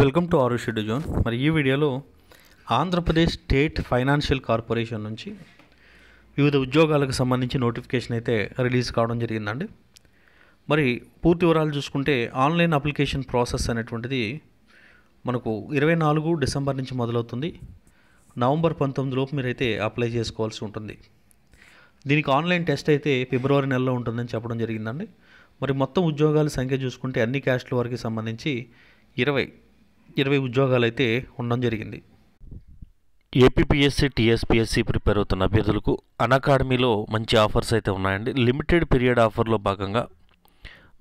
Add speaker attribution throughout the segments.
Speaker 1: welcome to ఆరు షెడ్యూ zone మరి ఈ వీడియోలో ఆంధ్రప్రదేశ్ స్టేట్ ఫైనాన్షియల్ కార్పొరేషన్ నుంచి వివిధ ఉద్యోగాలకు సంబంధించి నోటిఫికేషన్ అయితే రిలీజ్ కావడం జరిగిందండి మరి పూర్తి వివరాలు చూసుకుంటే ఆన్లైన్ అప్లికేషన్ ప్రాసెస్ అనేటువంటిది మనకు ఇరవై నాలుగు డిసెంబర్ నుంచి మొదలవుతుంది నవంబర్ పంతొమ్మిదిలోపు మీరైతే అప్లై చేసుకోవాల్సి ఉంటుంది దీనికి ఆన్లైన్ టెస్ట్ అయితే ఫిబ్రవరి నెలలో ఉంటుందని చెప్పడం జరిగిందండి మరి మొత్తం ఉద్యోగాల సంఖ్య చూసుకుంటే అన్ని క్యాస్ట్ల వారికి సంబంధించి ఇరవై ఇరవై ఉద్యోగాలు అయితే ఉండడం జరిగింది ఏపీపీఎస్సీ టీఎస్పీఎస్సీ ప్రిపేర్ అవుతున్న అభ్యర్థులకు అకాడమీలో మంచి ఆఫర్స్ అయితే ఉన్నాయండి లిమిటెడ్ పీరియడ్ ఆఫర్లో భాగంగా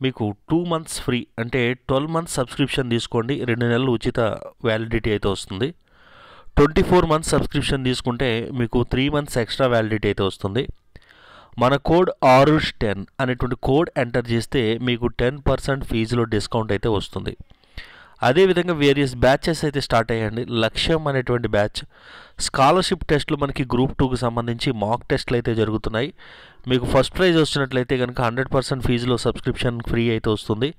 Speaker 1: మీకు టూ మంత్స్ ఫ్రీ అంటే ట్వెల్వ్ మంత్స్ సబ్స్క్రిప్షన్ తీసుకోండి రెండు నెలలు ఉచిత వ్యాలిడిటీ అయితే వస్తుంది ట్వంటీ ఫోర్ మంత్స్ సబ్స్క్రిప్షన్ తీసుకుంటే మీకు త్రీ మంత్స్ ఎక్స్ట్రా వ్యాలిడిటీ అయితే వస్తుంది మన కోడ్ ఆరుష్ టెన్ అనేటువంటి కోడ్ ఎంటర్ చేస్తే మీకు టెన్ పర్సెంట్ ఫీజులో డిస్కౌంట్ అయితే వస్తుంది అదేవిధంగా వేరియస్ బ్యాచెస్ అయితే స్టార్ట్ అయ్యండి లక్ష్యం అనేటువంటి బ్యాచ్ స్కాలర్షిప్ టెస్ట్లు మనకి గ్రూప్ టూకి సంబంధించి మాక్ టెస్ట్లు అయితే జరుగుతున్నాయి మీకు ఫస్ట్ ప్రైజ్ వచ్చినట్లయితే కనుక హండ్రెడ్ పర్సెంట్ ఫీజులో సబ్స్క్రిప్షన్ ఫ్రీ అయితే వస్తుంది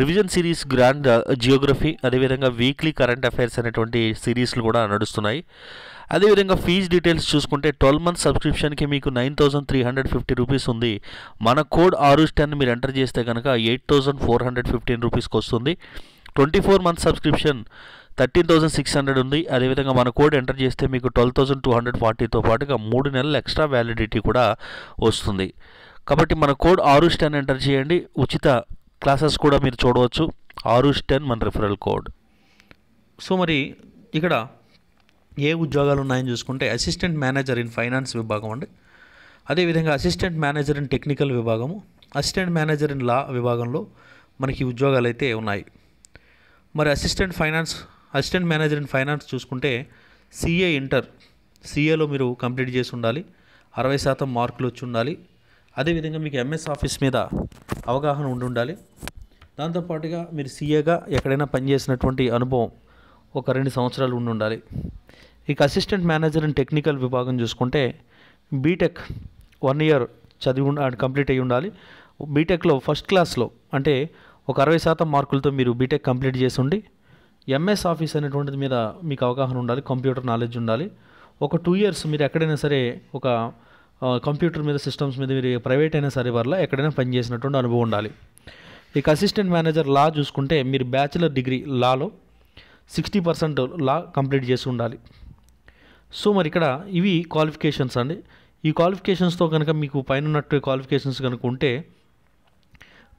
Speaker 1: రివిజన్ సిరీస్ గ్రాండ్ జియోగ్రఫీ అదేవిధంగా వీక్లీ కరెంట్ అఫైర్స్ అనేటువంటి సిరీస్లు కూడా నడుస్తున్నాయి అదేవిధంగా ఫీజు డీటెయిల్స్ చూసుకుంటే ట్వెల్వ్ మంత్ సబ్స్క్రిప్షన్కి మీకు nine thousand three hundred fifty rupees ఉంది మన కోడ్ ఆరుస్ టెన్ మీరు ఎంటర్ చేస్తే కనుక eight thousand four hundred fifteen రూపీస్కి వస్తుంది twenty four month subscription thirteen thousand six hundred ఉంది అదేవిధంగా మన కోడ్ ఎంటర్ చేస్తే మీకు ట్వెల్వ్ థౌసండ్ టూ హండ్రెడ్ ఫార్టీతో పాటుగా మూడు నెలల ఎక్స్ట్రా వ్యాలిడిటీ కూడా వస్తుంది కాబట్టి మన కోడ్ ఆరు స్టెన్ ఎంటర్ చేయండి ఉచిత క్లాసెస్ కూడా మీరు చూడవచ్చు ఆరు స్టెన్ మన రిఫరల్ కోడ్ సో మరి ఇక్కడ ఏ ఉద్యోగాలు ఉన్నాయని చూసుకుంటే అసిస్టెంట్ మేనేజర్ ఇన్ ఫైనాన్స్ విభాగం అండి అదేవిధంగా అసిస్టెంట్ మేనేజర్ ఇన్ టెక్నికల్ విభాగము అసిస్టెంట్ మేనేజర్ ఇన్ లా విభాగంలో మనకి ఉద్యోగాలు అయితే ఉన్నాయి మరి assistant finance assistant manager in finance చూసుకుంటే సిఏ ఇంటర్ సిఏలో మీరు కంప్లీట్ చేసి ఉండాలి అరవై శాతం మార్కులు వచ్చి ఉండాలి అదేవిధంగా మీకు ఎంఎస్ ఆఫీస్ మీద అవగాహన ఉండి ఉండాలి దాంతోపాటుగా మీరు సీఏగా ఎక్కడైనా పనిచేసినటువంటి అనుభవం ఒక రెండు సంవత్సరాలు ఉండి ఉండాలి ఇక అసిస్టెంట్ మేనేజర్ ఇన్ టెక్నికల్ విభాగం చూసుకుంటే బీటెక్ వన్ ఇయర్ చదివి కంప్లీట్ అయ్యి ఉండాలి బీటెక్లో ఫస్ట్ క్లాస్లో అంటే ఒక అరవై శాతం మార్కులతో మీరు బీటెక్ కంప్లీట్ చేసి ఉండి ఎంఎస్ ఆఫీస్ అనేటువంటిది మీద మీకు అవగాహన ఉండాలి కంప్యూటర్ నాలెడ్జ్ ఉండాలి ఒక టూ ఇయర్స్ మీరు ఎక్కడైనా సరే ఒక కంప్యూటర్ మీద సిస్టమ్స్ మీద మీరు ప్రైవేట్ అయినా సరే వల్ల ఎక్కడైనా పనిచేసినటువంటి అనుభవం ఉండాలి ఇక అసిస్టెంట్ మేనేజర్ లా చూసుకుంటే మీరు బ్యాచిలర్ డిగ్రీ లాలో సిక్స్టీ పర్సెంట్ లా కంప్లీట్ చేసి ఉండాలి సో మరి ఇక్కడ ఇవి క్వాలిఫికేషన్స్ అండి ఈ క్వాలిఫికేషన్స్తో కనుక మీకు పైన ఉన్నట్టు క్వాలిఫికేషన్స్ కనుక ఉంటే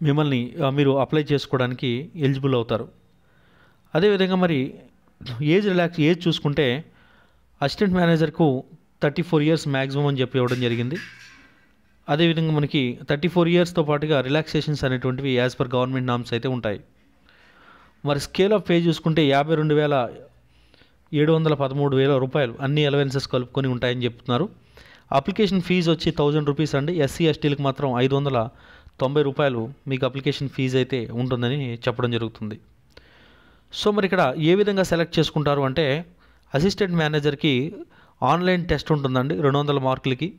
Speaker 1: మిమ్మల్ని మీరు అప్లై చేసుకోవడానికి ఎలిజిబుల్ అవుతారు అదేవిధంగా మరి ఏజ్ రిలాక్స్ ఏజ్ చూసుకుంటే అసిస్టెంట్ మేనేజర్కు థర్టీ ఫోర్ ఇయర్స్ మ్యాక్సిమం అని చెప్పి ఇవ్వడం జరిగింది అదేవిధంగా మనకి థర్టీ ఫోర్ ఇయర్స్తో పాటుగా రిలాక్సేషన్స్ అనేటువంటివి యాజ్ పర్ గవర్నమెంట్ నామ్స్ అయితే ఉంటాయి మరి స్కేల్ ఆఫ్ పే చూసుకుంటే యాభై రెండు వేల ఏడు వందల పదమూడు వేల రూపాయలు అన్ని అలవెన్సెస్ కలుపుకొని ఉంటాయని చెప్తున్నారు అప్లికేషన్ ఫీజు వచ్చి థౌజండ్ రూపీస్ అండి ఎస్సీ ఎస్టీలకు మాత్రం ఐదు వందల తొంభై రూపాయలు మీకు అప్లికేషన్ ఫీజు అయితే ఉంటుందని చెప్పడం జరుగుతుంది సో మరి ఇక్కడ ఏ విధంగా సెలెక్ట్ చేసుకుంటారు అంటే అసిస్టెంట్ మేనేజర్కి ఆన్లైన్ టెస్ట్ ఉంటుందండి రెండు వందల మార్కులకి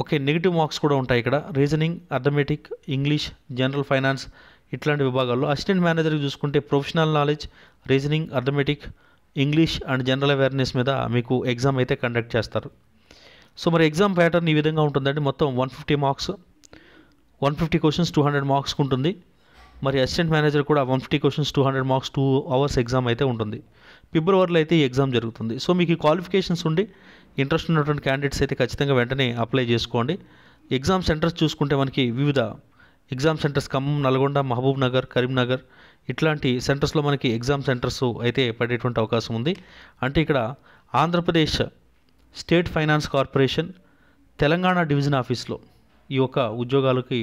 Speaker 1: ఓకే నెగిటివ్ మార్క్స్ కూడా ఉంటాయి ఇక్కడ reasoning arithmetic English general finance ఇట్లాంటి విభాగాల్లో అసిస్టెంట్ మేనేజర్కి చూసుకుంటే professional knowledge reasoning arithmetic English and general awareness మీద మీకు ఎగ్జామ్ అయితే కండక్ట్ చేస్తారు సో మరి ఎగ్జామ్ ప్యాటర్న్ ఈ విధంగా ఉంటుందండి మొత్తం one fifty marks one fifty questions two hundred మార్క్స్కి ఉంటుంది మరి అసిస్టెంట్ మేనేజర్ కూడా one fifty questions two hundred marks two hours exam అయితే ఉంటుంది ఫిబ్రవరిలో అయితే ఈ ఎగ్జామ్ జరుగుతుంది సో మీకు ఈ క్వాలిఫికేషన్స్ ఉండి ఇంట్రెస్ట్ ఉన్నటువంటి క్యాండిడేట్స్ అయితే ఖచ్చితంగా వెంటనే అప్లై చేసుకోండి ఎగ్జామ్ సెంటర్స్ చూసుకుంటే మనకి వివిధ exam centres Khammam Nalgonda Mahabubnagar Karimnagar ఇట్లాంటి సెంటర్స్లో మనకి ఎగ్జామ్ సెంటర్స్ అయితే పడేటువంటి అవకాశం ఉంది అంటే ఇక్కడ Andhra Pradesh state finance corporation Telangana division ఆఫీస్లో ఈ యొక్క ఉద్యోగాలకి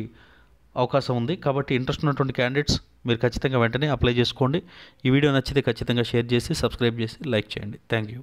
Speaker 1: అవకాశం ఉంది కాబట్టి ఇంట్రెస్ట్ ఉన్నటువంటి క్యాండిడేట్స్ మీరు ఖచ్చితంగా వెంటనే అప్లై చేసుకోండి ఈ వీడియో నచ్చితే ఖచ్చితంగా షేర్ చేసి సబ్స్క్రైబ్ చేసి లైక్ చేయండి థ్యాంక్ యూ